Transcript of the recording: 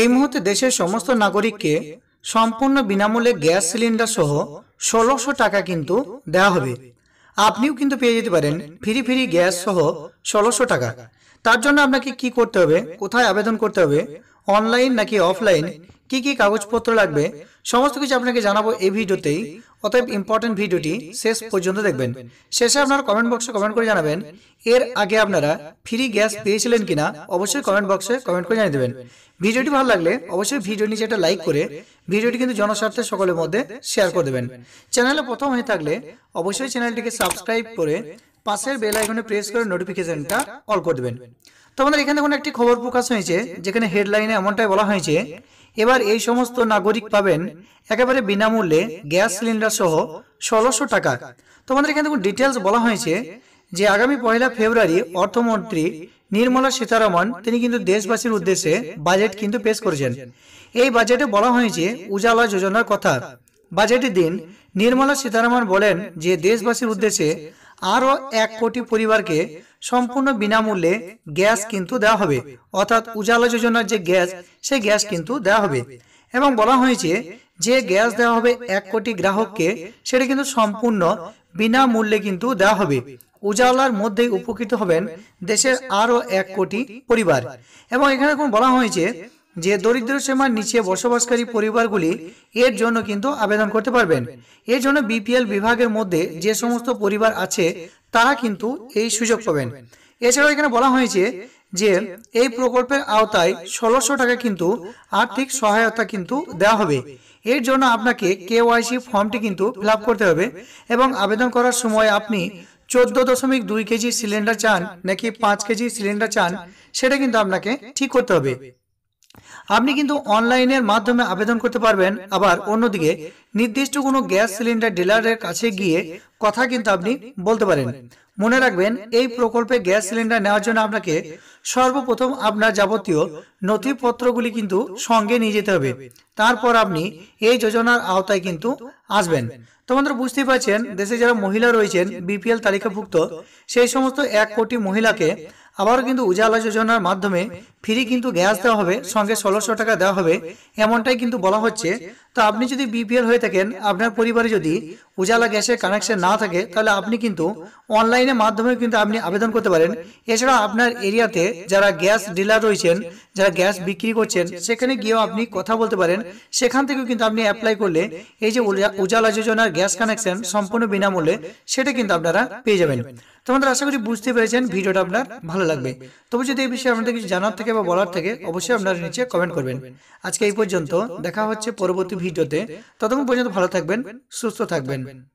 এই মুহূর্তে দেশের সমস্ত নাগরিককে সম্পূর্ণ বিনামূল্যে গ্যাস সিলিন্ডার সহ ষোলোশো টাকা কিন্তু দেওয়া হবে আপনিও কিন্তু পেয়ে যেতে পারেন ফ্রি ফ্রি গ্যাস সহ ষোলোশো টাকা তার জন্য আপনাকে কি করতে হবে কোথায় আবেদন করতে হবে অনলাইন নাকি অফলাইন কি কি কাগজপত্র লাগবে সমস্ত কিছু আপনাকে জানাবো এই ভিডিওতেই অতএব ইম্পর্টেন্ট ভিডিওটি শেষ পর্যন্ত দেখবেন শেষে আপনারা কমেন্ট বক্সে কমেন্ট করে জানাবেন এর আগে আপনারা ফ্রি গ্যাস পেয়েছিলেন কিনা অবশ্যই কমেন্ট বক্সে কমেন্ট করে জানিয়ে দেবেন ভিডিওটি ভালো লাগলে অবশ্যই ভিডিও নিচে একটা লাইক করে ভিডিওটি কিন্তু জনস্বার্থে সকলের মধ্যে শেয়ার করে দেবেন চ্যানেলে প্রথম হয়ে থাকলে অবশ্যই চ্যানেলটিকে সাবস্ক্রাইব করে পাশের বেল আইকনে প্রেস করে নোটিফিকেশনটা অল করে দেবেন তোমাদের এখানে কোনো একটি খবর প্রকাশ হয়েছে যেখানে হেডলাইনে এমনটাই বলা হয়েছে এবার এই সমস্ত নাগরিক পাবেন একেবারে বিনামূল্যে গ্যাস সিলিন্ডার সহ ষোলোশো টাকা তোমাদের এখানে দেখুন ডিটেলস বলা হয়েছে যে আগামী পয়লা ফেব্রুয়ারি অর্থমন্ত্রী নির্মলা সীতারামন তিনি কিন্তু দেশবাসীর উদ্দেশ্যে বাজেট কিন্তু পেশ করেছেন এই বাজেটে বলা হয়েছে উজালা যোজনার কথা বাজেটের দিন নির্মলা সীতারামন বলেন যে দেশবাসীর উদ্দেশ্যে আরও এক কোটি পরিবারকে সম্পূর্ণ বিনামূল্যে গ্যাস কিন্তু দেওয়া হবে অর্থাৎ উজালা যোজনার যে গ্যাস সেই গ্যাস কিন্তু দেওয়া হবে এবং বলা হয়েছে যে গ্যাস দেওয়া হবে এক কোটি গ্রাহককে সেটা কিন্তু সম্পূর্ণ বিনামূল্যে কিন্তু দেওয়া হবে উজালার মধ্যেই উপকৃত হবেন দেশের আরও এক কোটি পরিবার এবং এখানে এখন বলা হয়েছে যে দরিদ্র সীমার নিচে বসবাসকারী পরিবারগুলি এর জন্য কিন্তু আবেদন করতে পারবেন এর জন্য বিপিএল বিভাগের মধ্যে যে সমস্ত পরিবার আছে তারা কিন্তু এই সুযোগ পাবেন এছাড়াও এখানে বলা হয়েছে যে এই প্রকল্পের আওতায় ষোলোশো টাকা কিন্তু আর্থিক সহায়তা কিন্তু দেওয়া হবে এর জন্য আপনাকে কেওয়াইসি ফর্মটি কিন্তু ফিল করতে হবে এবং আবেদন করার সময় আপনি চোদ্দ দশমিক দুই কেজি সিলিন্ডার চান নাকি পাঁচ কেজি সিলিন্ডার চান সেটা কিন্তু আপনাকে ঠিক করতে হবে আপনি কিন্তু অনলাইনের মাধ্যমে আবেদন করতে পারবেন আবার অন্যদিকে নির্দিষ্ট কোনো গ্যাস সিলিন্ডার ডিলারের কাছে গিয়ে কথা কিন্তু আপনি বলতে পারেন মনে রাখবেন এই প্রকল্পে গ্যাস সিলিন্ডার নেওয়ার জন্য আপনাকে সর্বপ্রথম আপনার যাবতীয় নথিপত্রগুলি কিন্তু সঙ্গে নিয়ে যেতে হবে তারপর আপনি এই যোজনার আওতায় কিন্তু আসবেন তোমাদের বুঝতে বুঝতেই পারছেন দেশে যারা মহিলা রয়েছেন বিপিএল তালিকাভুক্ত সেই সমস্ত এক কোটি মহিলাকে আবারও কিন্তু উজালা যোজনার মাধ্যমে ফ্রি কিন্তু গ্যাস দেওয়া হবে সঙ্গে ষোলোশো টাকা দেওয়া হবে এমনটাই কিন্তু বলা হচ্ছে তো আপনি যদি বিপিএল হয়ে থাকেন আপনার পরিবারে যদি উজালা গ্যাসের কানেকশন না থাকে তাহলে আপনি কিন্তু অনলাইনের মাধ্যমে কিন্তু আপনি আবেদন করতে পারেন এছাড়া আপনার এরিয়াতে যারা গ্যাস ডিলার রয়েছেন যারা গ্যাস বিক্রি করছেন সেখানে গিয়েও আপনি কথা বলতে পারেন সেখান থেকেও কিন্তু আপনি অ্যাপ্লাই করলে এই যে উজালা যোজনার গ্যাস কানেকশন সম্পূর্ণ বিনামূল্যে সেটা কিন্তু আপনারা পেয়ে যাবেন তোমাদের আশা করি বুঝতে পেরেছেন ভিডিওটা আপনার ভালো লাগবে তবে যদি এই বিষয়ে আপনাদের কিছু জানার থাকে বা বলার থেকে অবশ্যই আপনারা নিচে কমেন্ট করবেন আজকে এই পর্যন্ত দেখা হচ্ছে পরবর্তী ভিডিওতে ততক্ষণ পর্যন্ত ভালো থাকবেন সুস্থ থাকবেন